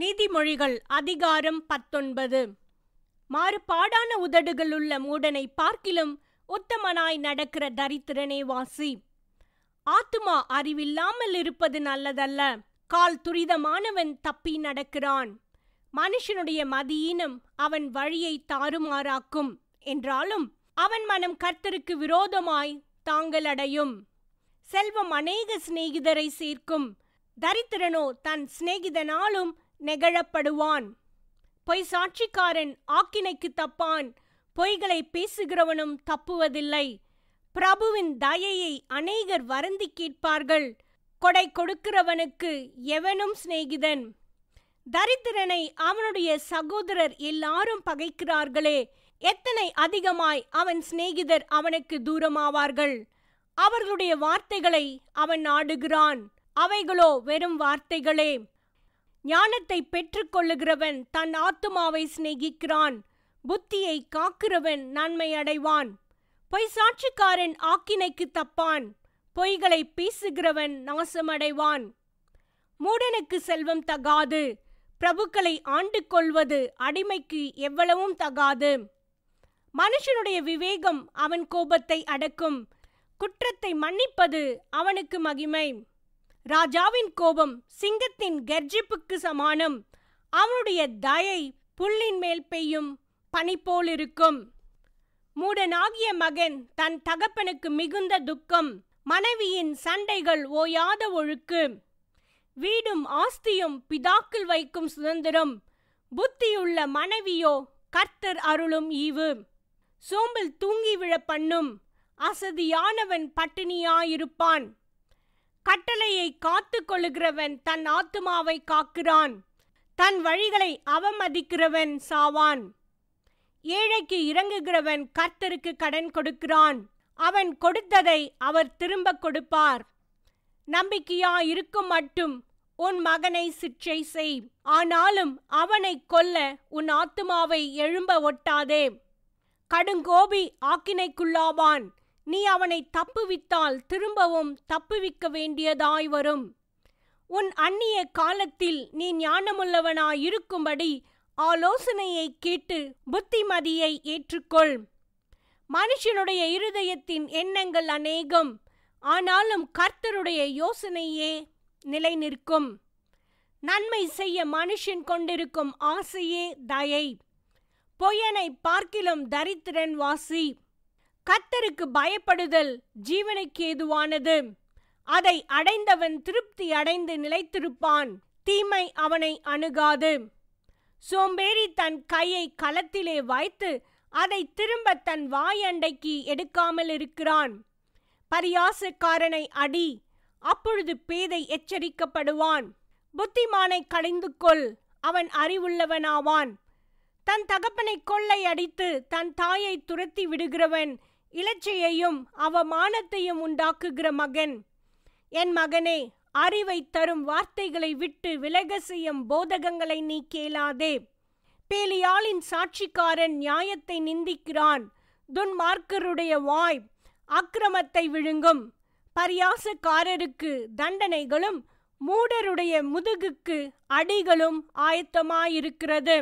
நீதிமொழிகள் அதிகாரம் பத்தொன்பது மாறுபாடான உதடுகள் உள்ள மூடனை பார்க்கிலும் உத்தமனாய் நடக்கிற தரித்திரனே வாசி ஆத்துமா அறிவில்லாமல் இருப்பது நல்லதல்ல கால் துரிதமானவன் தப்பி நடக்கிறான் மனுஷனுடைய மதியினம் அவன் வழியை தாறுமாறாக்கும் என்றாலும் அவன் மனம் கர்த்தருக்கு விரோதமாய் தாங்கள் அடையும் செல்வம் அநேக சிநேகிதரை சேர்க்கும் தரித்திரனோ தன் சிநேகிதனாலும் நெகழப்படுவான் பொய் சாட்சிக்காரன் ஆக்கினைக்கு தப்பான் பொய்களை பேசுகிறவனும் தப்புவதில்லை பிரபுவின் தயையை அநேகர் வருந்தி கேட்பார்கள் கொடை கொடுக்கிறவனுக்கு எவனும் சிநேகிதன் தரித்திரனை அவனுடைய சகோதரர் எல்லாரும் பகைக்கிறார்களே எத்தனை அதிகமாய் அவன் சிநேகிதர் அவனுக்கு தூரமாவார்கள் அவர்களுடைய வார்த்தைகளை அவன் நாடுகிறான் அவைகளோ வெறும் வார்த்தைகளே ஞானத்தை பெற்றுக்கொள்ளுகிறவன் தன் ஆத்துமாவை சிநேகிக்கிறான் புத்தியை காக்கிறவன் நன்மை அடைவான் பொய் சாட்சிக்காரன் ஆக்கினைக்கு தப்பான் பொய்களை பீசுகிறவன் நாசமடைவான் மூடனுக்கு செல்வம் தகாது பிரபுக்களை ஆண்டு கொள்வது அடிமைக்கு எவ்வளவும் தகாது மனுஷனுடைய விவேகம் அவன் கோபத்தை அடக்கும் குற்றத்தை மன்னிப்பது அவனுக்கு மகிமை ராஜாவின் கோபம் சிங்கத்தின் கர்ஜிப்புக்கு சமானம் அவனுடைய தயை புல்லின் மேல் பெய்யும் பனி போலிருக்கும் மூடனாகிய மகன் தன் தகப்பனுக்கு மிகுந்த துக்கம் மனைவியின் சண்டைகள் ஓயாத ஒழுக்கு வீடும் ஆஸ்தியும் பிதாக்கள் வைக்கும் சுதந்திரம் புத்தியுள்ள மனைவியோ கர்த்தர் அருளும் ஈவு சோம்பில் தூங்கி விழ பண்ணும் அசதியானவன் பட்டினியாயிருப்பான் கட்டளையை காத்து கொள்ளுகிறவன் தன் ஆத்துமாவை காக்கிறான் தன் வழிகளை அவமதிக்கிறவன் சாவான் ஏழைக்கு இறங்குகிறவன் கர்த்தருக்கு கடன் கொடுக்கிறான் அவன் கொடுத்ததை அவர் திரும்ப கொடுப்பார் நம்பிக்கையா இருக்கும் மட்டும் உன் மகனை சிற்றை செய் ஆனாலும் அவனை கொல்ல உன் ஆத்துமாவை எழும்ப ஒட்டாதே கடுங்கோபி ஆக்கினைக்குள்ளாவான் நீ அவனை தப்புவித்தால் திரும்பவும் தப்புவிக்க வேண்டியதாய் வரும் உன் அந்நிய காலத்தில் நீ ஞானமுள்ளவனாயிருக்கும்படி ஆலோசனையை கேட்டு புத்திமதியை ஏற்றுக்கொள் மனுஷனுடைய இருதயத்தின் எண்ணங்கள் அநேகம் ஆனாலும் கர்த்தருடைய யோசனையே நிலை நிற்கும் நன்மை செய்ய மனுஷன் கொண்டிருக்கும் ஆசையே தயை பொய்யனை பார்க்கிலும் தரித்திரன் வாசி கத்தருக்கு பயப்படுதல் ஜீவனுக்கு ஏதுவானது அதை அடைந்தவன் திருப்தி அடைந்து நிலைத்திருப்பான் தீமை அவனை அணுகாது சோம்பேறி தன் கையை களத்திலே வாய்த்து அதை திரும்ப தன் வாயண்டைக்கு எடுக்காமல் இருக்கிறான் பரியாசக்காரனை அடி அப்பொழுது பேதை எச்சரிக்கப்படுவான் புத்திமானை கடிந்து கொள் அவன் அறிவுள்ளவனாவான் தன் தகப்பனை கொள்ளை அடித்து தன் தாயை துரத்தி விடுகிறவன் இலச்சையையும் அவமானத்தையும் உண்டாக்குகிற மகன் என் மகனே அறிவை தரும் வார்த்தைகளை விட்டு விலக செய்யும் போதகங்களை நீ கேளாதே பேலியாளின் சாட்சிக்காரன் நியாயத்தை நிந்திக்கிறான் துன்மார்க்கருடைய வாய் அக்கிரமத்தை விழுங்கும் பரியாசக்காரருக்கு தண்டனைகளும் மூடருடைய முதுகுக்கு அடிகளும் ஆயத்தமாயிருக்கிறது